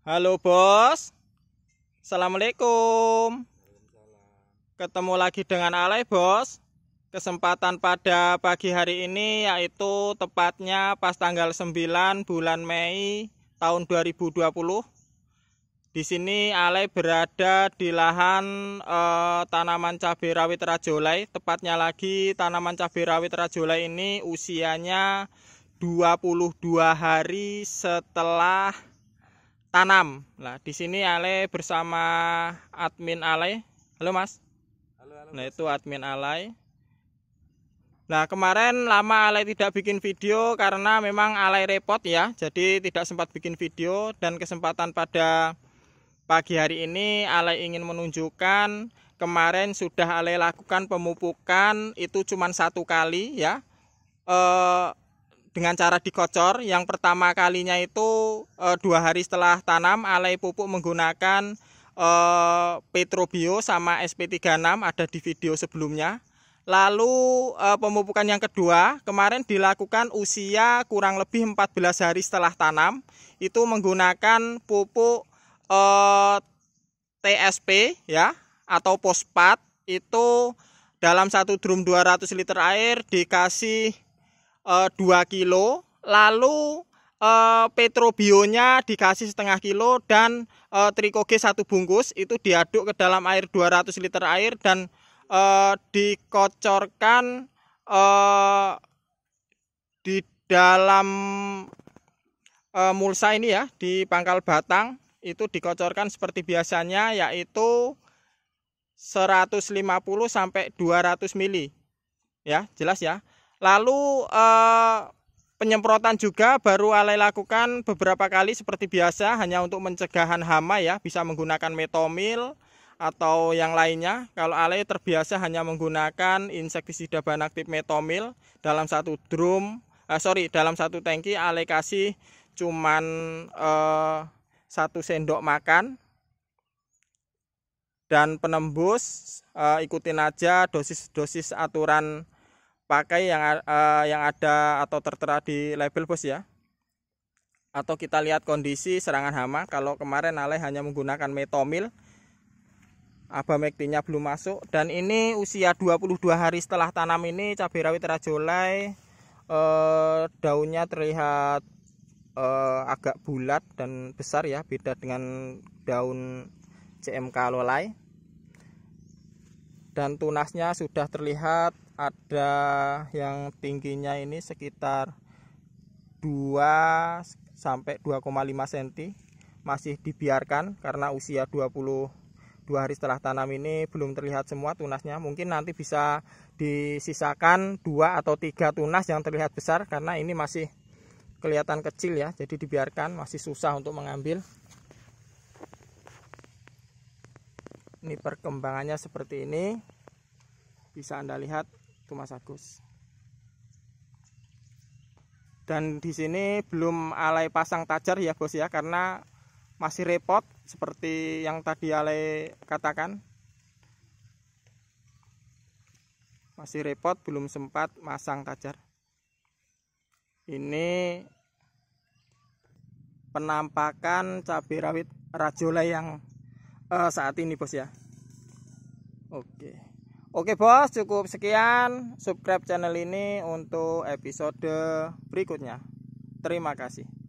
Halo bos Assalamualaikum Ketemu lagi dengan Alay bos Kesempatan pada pagi hari ini yaitu tepatnya pas tanggal 9 bulan Mei tahun 2020 Di sini Alay berada di lahan eh, tanaman cabai rawit rajolai Tepatnya lagi tanaman cabai rawit rajolai ini usianya 22 hari setelah tanam. Lah di sini Ale bersama admin Ale. Halo Mas. Halo, halo, nah itu admin Ale. Nah kemarin lama Ale tidak bikin video karena memang Ale repot ya, jadi tidak sempat bikin video dan kesempatan pada pagi hari ini Ale ingin menunjukkan kemarin sudah Ale lakukan pemupukan itu cuma satu kali ya. Eh, dengan cara dikocor. Yang pertama kalinya itu e, dua hari setelah tanam, alai pupuk menggunakan e, Petrobio sama SP36 ada di video sebelumnya. Lalu e, pemupukan yang kedua kemarin dilakukan usia kurang lebih 14 hari setelah tanam, itu menggunakan pupuk e, TSP ya atau pospat itu dalam satu drum 200 liter air dikasih e, eh, 2 kilo lalu e, petrobionya dikasih setengah kilo dan e, eh, trikoge satu bungkus itu diaduk ke dalam air 200 liter air dan e, dikocorkan e, di dalam e, mulsa ini ya di pangkal batang itu dikocorkan seperti biasanya yaitu 150 sampai 200 mili ya jelas ya Lalu eh, penyemprotan juga baru Ale lakukan beberapa kali seperti biasa hanya untuk mencegahan hama ya bisa menggunakan metomil atau yang lainnya kalau Ale terbiasa hanya menggunakan insektisida bahan aktif metomil dalam satu drum eh, sorry dalam satu tangki Ale kasih cuman eh, satu sendok makan dan penembus eh, ikutin aja dosis-dosis aturan pakai yang uh, yang ada atau tertera di label bos ya atau kita lihat kondisi serangan hama kalau kemarin Ale hanya menggunakan metomil abamektinnya belum masuk dan ini usia 22 hari setelah tanam ini cabai rawit rajolai eh, daunnya terlihat eh, agak bulat dan besar ya beda dengan daun CMK lolai dan tunasnya sudah terlihat ada yang tingginya ini sekitar 2 sampai 2,5 cm masih dibiarkan karena usia 20 dua hari setelah tanam ini belum terlihat semua tunasnya mungkin nanti bisa disisakan dua atau tiga tunas yang terlihat besar karena ini masih kelihatan kecil ya jadi dibiarkan masih susah untuk mengambil ini perkembangannya seperti ini bisa anda lihat tumas agus dan di sini belum alai pasang tajar ya bos ya karena masih repot seperti yang tadi alai katakan masih repot belum sempat masang tajar ini penampakan cabai rawit rajole yang uh, saat ini bos ya oke oke bos cukup sekian subscribe channel ini untuk episode berikutnya terima kasih